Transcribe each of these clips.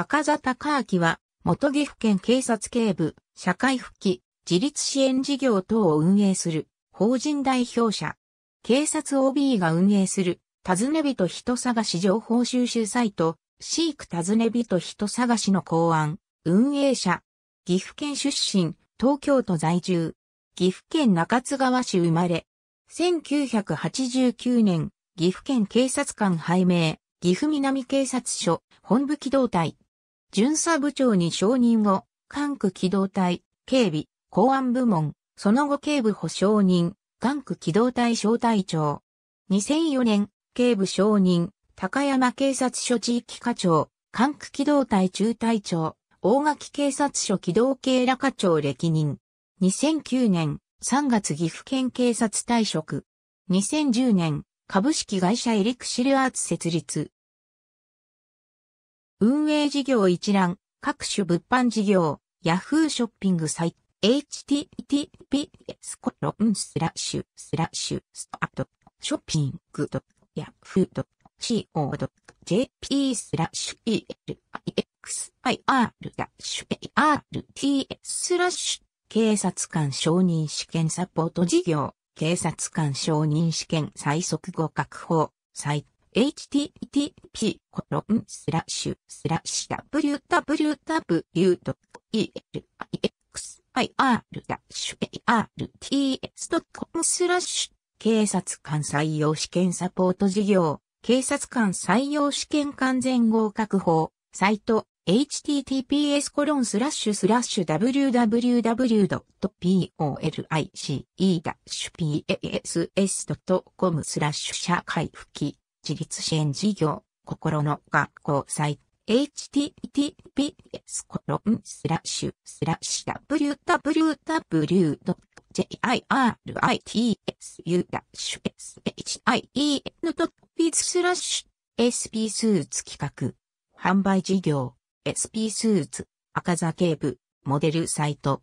赤座隆明は、元岐阜県警察警部、社会復帰、自立支援事業等を運営する、法人代表者。警察 OB が運営する、尋ね人人探し情報収集サイト、シーク尋ね人人探しの考案、運営者。岐阜県出身、東京都在住。岐阜県中津川市生まれ。1989年、岐阜県警察官拝命、岐阜南警察署、本部機動隊、巡査部長に承認後、管区機動隊、警備、公安部門、その後警部補承認、管区機動隊小隊長。2004年、警部承認、高山警察署地域課長、管区機動隊中隊長、大垣警察署機動警ら課長歴任。2009年、3月岐阜県警察退職。2010年、株式会社エリクシルアーツ設立。運営事業一覧、各種物販事業、Yahoo ショッピングサイト、https コロンスラッシュスラッシュスタートショッピングドヤフード co.jp ドットスラッシュ elixir ダッシュ arts スラッシュ警察官承認試験サポート事業警察官承認試験最速合格法サイト http コロンスラッシュスラッシュ www.elixir-arts.com スラッシュ警察官採用試験サポート事業警察官採用試験完全合格法サイト https コロンスラッシュスラッシュ www.police-pass.com スラッシュ社会復帰自立支援事業、心の学校サイト、https コロンスラッシュスラッシュ www.jiritsu-shien.biz スラッシュ SP スーツ企画販売事業 SP スーツ赤座警部モデルサイト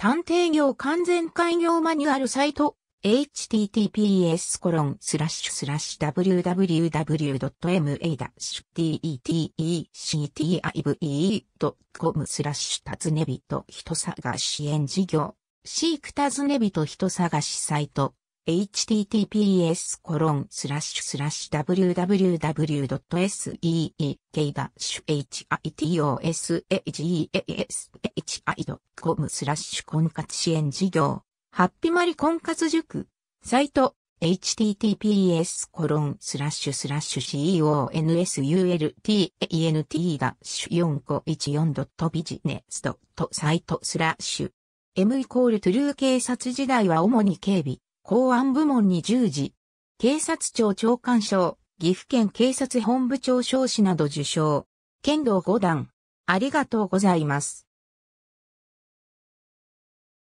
探偵業完全開業マニュアルサイト https コロンスラッシュスラッシュ www.ma-tetective.com スラッシュタズネビト人探し援事業シークタズネビト人探しサイト https コロンスラッシュスラッシュ www.seek-hitosagashi.com スラッシュ婚活支援事業ハッピマリ婚活塾サイト https コロンスラッシュスラッシュ consultant-454.business.site スラッシュ M イコールトゥルー警察時代は主に警備公安部門に従事、警察庁長官賞、岐阜県警察本部長賞士など受賞、剣道5段、ありがとうございます。